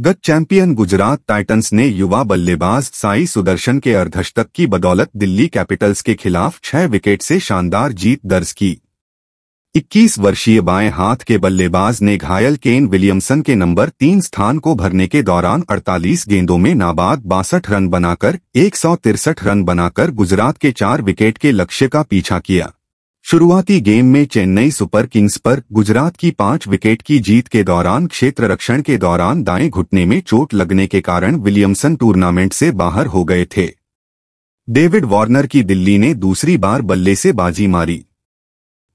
the champion Gujarat Titans ने युवा बल्लेबाज साई सुदर्शन के अर्धशतक की बदौलत दिल्ली कैपिटल्स के खिलाफ छह विकेट से शानदार जीत दर्ज की 21 वर्षीय बाएं हाथ के बल्लेबाज ने घायल केन विलियमसन के नंबर तीन स्थान को भरने के दौरान 48 गेंदों में नाबाद बासठ रन बनाकर एक रन बनाकर गुजरात के चार विकेट के लक्ष्य का पीछा किया शुरुआती गेम में चेन्नई सुपर किंग्स पर गुजरात की पांच विकेट की जीत के दौरान क्षेत्र रक्षण के दौरान दाएं घुटने में चोट लगने के कारण विलियमसन टूर्नामेंट से बाहर हो गए थे डेविड वार्नर की दिल्ली ने दूसरी बार बल्ले से बाजी मारी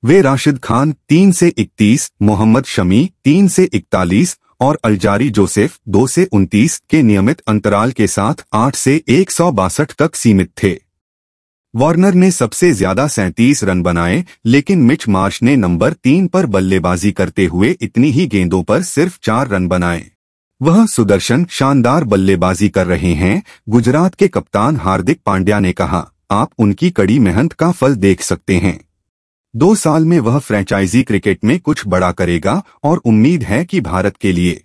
वे राशिद खान तीन से इकतीस मोहम्मद शमी तीन से इकतालीस और अल्जारी जोसेफ दो से उनतीस के नियमित अंतराल के साथ आठ से एक तक सीमित थे वार्नर ने सबसे ज्यादा सैंतीस रन बनाए लेकिन मिच मार्श ने नंबर तीन पर बल्लेबाजी करते हुए इतनी ही गेंदों पर सिर्फ चार रन बनाए वह सुदर्शन शानदार बल्लेबाजी कर रहे हैं गुजरात के कप्तान हार्दिक पांड्या ने कहा आप उनकी कड़ी मेहनत का फल देख सकते हैं दो साल में वह फ्रेंचाइजी क्रिकेट में कुछ बड़ा करेगा और उम्मीद है कि भारत के लिए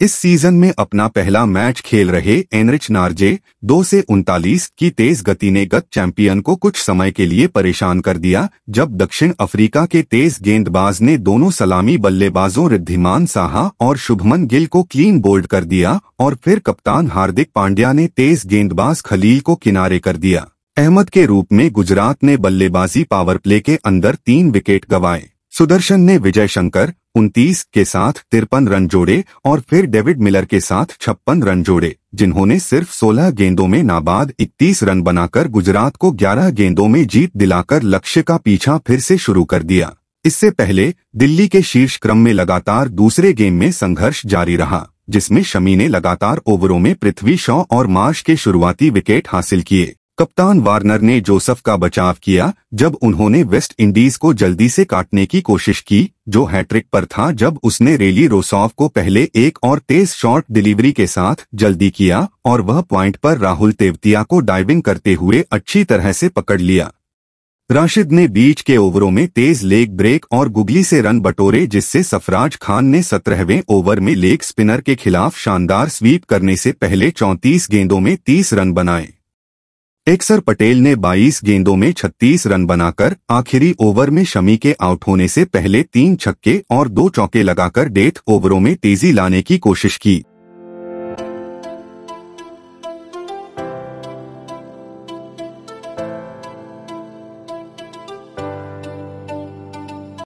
इस सीजन में अपना पहला मैच खेल रहे एनरिच नार्जे दो से उनतालीस की तेज गति ने गत चैंपियन को कुछ समय के लिए परेशान कर दिया जब दक्षिण अफ्रीका के तेज गेंदबाज ने दोनों सलामी बल्लेबाजों रिद्धिमान साहा और शुभमन गिल को क्लीन बोल्ड कर दिया और फिर कप्तान हार्दिक पांड्या ने तेज गेंदबाज खलील को किनारे कर दिया अहमद के रूप में गुजरात ने बल्लेबाजी पावर प्ले के अंदर तीन विकेट गवाए सुदर्शन ने विजय शंकर उनतीस के साथ तिरपन रन जोड़े और फिर डेविड मिलर के साथ छप्पन रन जोड़े जिन्होंने सिर्फ 16 गेंदों में नाबाद 31 रन बनाकर गुजरात को 11 गेंदों में जीत दिलाकर लक्ष्य का पीछा फिर से शुरू कर दिया इससे पहले दिल्ली के शीर्ष क्रम में लगातार दूसरे गेम में संघर्ष जारी रहा जिसमें शमी ने लगातार ओवरों में पृथ्वी शॉ और मार्श के शुरुआती विकेट हासिल किए कप्तान वार्नर ने जोसफ का बचाव किया जब उन्होंने वेस्ट इंडीज को जल्दी से काटने की कोशिश की जो हैट्रिक पर था जब उसने रेली रोसॉफ को पहले एक और तेज शॉट डिलीवरी के साथ जल्दी किया और वह पॉइंट पर राहुल तेवतिया को डाइविंग करते हुए अच्छी तरह से पकड़ लिया राशिद ने बीच के ओवरों में तेज लेग ब्रेक और गुगली से रन बटोरे जिससे सफराज खान ने सत्रहवें ओवर में लेग स्पिनर के खिलाफ शानदार स्वीप करने से पहले 34 गेंदों में 30 रन बनाए एक्सर पटेल ने 22 गेंदों में 36 रन बनाकर आखिरी ओवर में शमी के आउट होने से पहले तीन छक्के और दो चौके लगाकर डेथ ओवरों में तेजी लाने की कोशिश की